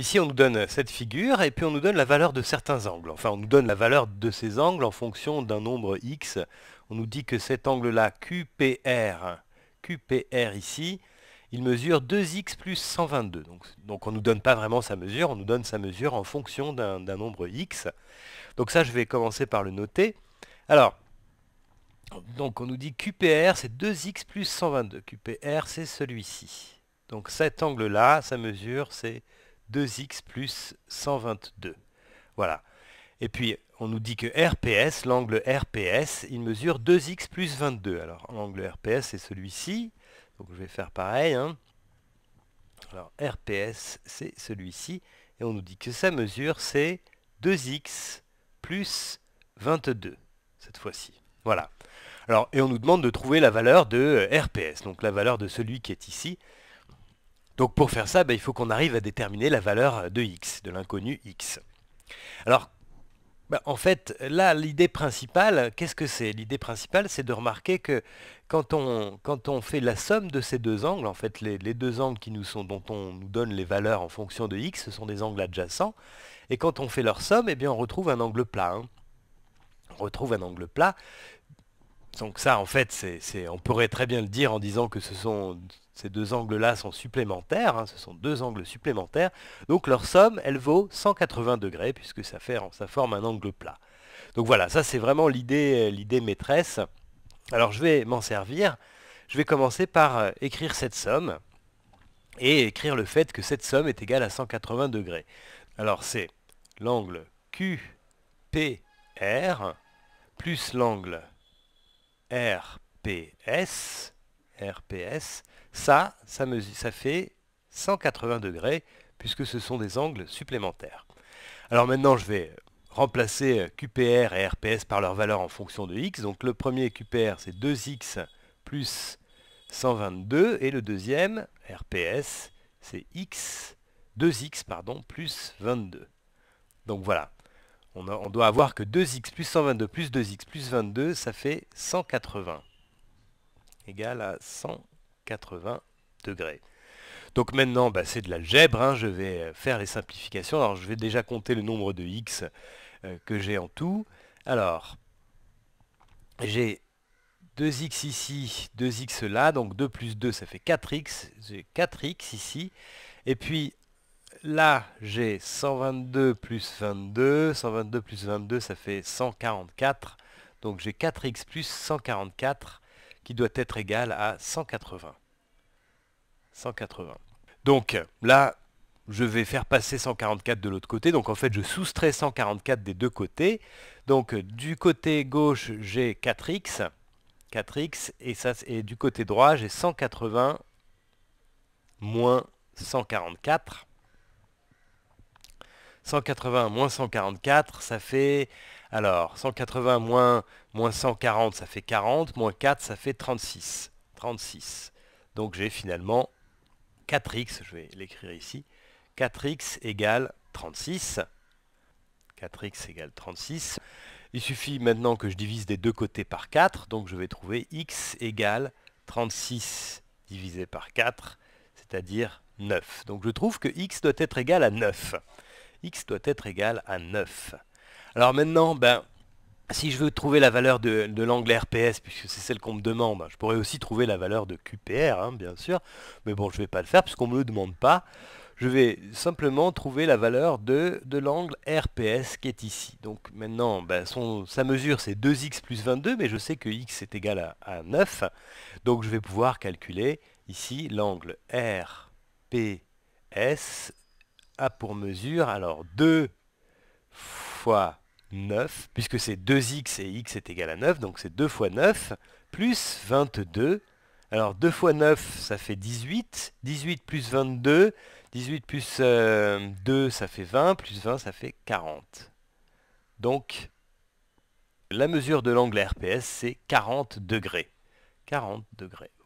Ici, on nous donne cette figure et puis on nous donne la valeur de certains angles. Enfin, on nous donne la valeur de ces angles en fonction d'un nombre x. On nous dit que cet angle-là, QPR, QPR ici, il mesure 2x plus 122. Donc, on ne nous donne pas vraiment sa mesure, on nous donne sa mesure en fonction d'un nombre x. Donc ça, je vais commencer par le noter. Alors, donc on nous dit QPR, c'est 2x plus 122. QPR, c'est celui-ci. Donc cet angle-là, sa mesure, c'est 2x plus 122. Voilà. Et puis, on nous dit que RPS, l'angle RPS, il mesure 2x plus 22. Alors, l'angle RPS, c'est celui-ci. Donc, je vais faire pareil. Hein. Alors, RPS, c'est celui-ci. Et on nous dit que sa mesure, c'est 2x plus 22, cette fois-ci. Voilà. Alors, et on nous demande de trouver la valeur de euh, RPS, donc la valeur de celui qui est ici. Donc pour faire ça, bah, il faut qu'on arrive à déterminer la valeur de x, de l'inconnu x. Alors, bah, en fait, là, l'idée principale, qu'est-ce que c'est L'idée principale, c'est de remarquer que quand on, fait la somme de ces deux angles, en fait, les, deux angles qui nous sont, dont on nous donne les valeurs en fonction de x, ce sont des angles adjacents, et quand on fait leur somme, eh bien, on retrouve un angle plat. Hein. On retrouve un angle plat. Donc ça, en fait, on pourrait très bien le dire en disant que ce sont ces deux angles-là sont supplémentaires, hein, ce sont deux angles supplémentaires, donc leur somme, elle vaut 180 degrés, puisque ça, fait, ça forme un angle plat. Donc voilà, ça c'est vraiment l'idée euh, maîtresse. Alors je vais m'en servir, je vais commencer par euh, écrire cette somme, et écrire le fait que cette somme est égale à 180 degrés. Alors c'est l'angle QPR plus l'angle RPS RPS, ça, ça, ça fait 180 degrés, puisque ce sont des angles supplémentaires. Alors maintenant, je vais remplacer QPR et RPS par leur valeur en fonction de x. Donc le premier QPR, c'est 2x plus 122, et le deuxième, RPS, c'est x, 2x pardon, plus 22. Donc voilà, on, on doit avoir que 2x plus 122 plus 2x plus 22, ça fait 180 égale à 180 degrés. Donc maintenant, bah, c'est de l'algèbre, hein. je vais euh, faire les simplifications. Alors je vais déjà compter le nombre de x euh, que j'ai en tout. Alors, j'ai 2x ici, 2x là, donc 2 plus 2 ça fait 4x, j'ai 4x ici, et puis là j'ai 122 plus 22, 122 plus 22 ça fait 144, donc j'ai 4x plus 144 qui doit être égal à 180. 180. Donc là, je vais faire passer 144 de l'autre côté. Donc en fait, je soustrais 144 des deux côtés. Donc du côté gauche, j'ai 4x. 4x. Et, ça, et du côté droit, j'ai 180 moins 144. 180 moins 144, ça fait... Alors, 180 moins, 140, ça fait 40, moins 4, ça fait 36. 36. Donc j'ai finalement 4x, je vais l'écrire ici, 4x égale 36. 4x égale 36. Il suffit maintenant que je divise des deux côtés par 4, donc je vais trouver x égale 36 divisé par 4, c'est-à-dire 9. Donc je trouve que x doit être égal à 9 x doit être égal à 9. Alors maintenant, ben, si je veux trouver la valeur de, l'angle RPS, puisque c'est celle qu'on me demande, je pourrais aussi trouver la valeur de QPR, hein, bien sûr, mais bon, je ne vais pas le faire puisqu'on ne me le demande pas. Je vais simplement trouver la valeur de, de l'angle RPS qui est ici. Donc maintenant, ben, sa mesure c'est 2x plus 22, mais je sais que x est égal à 9, donc je vais pouvoir calculer ici l'angle RPS a pour mesure, alors 2 fois 9, puisque c'est 2x et x est égal à 9, donc c'est 2 fois 9, plus 22. Alors 2 fois 9, ça fait 18. 18 plus 22. 18 plus 2, euh, ça fait 20. Plus 20, ça fait 40. Donc, la mesure de l'angle RPS, c'est 40 degrés. 40 degrés.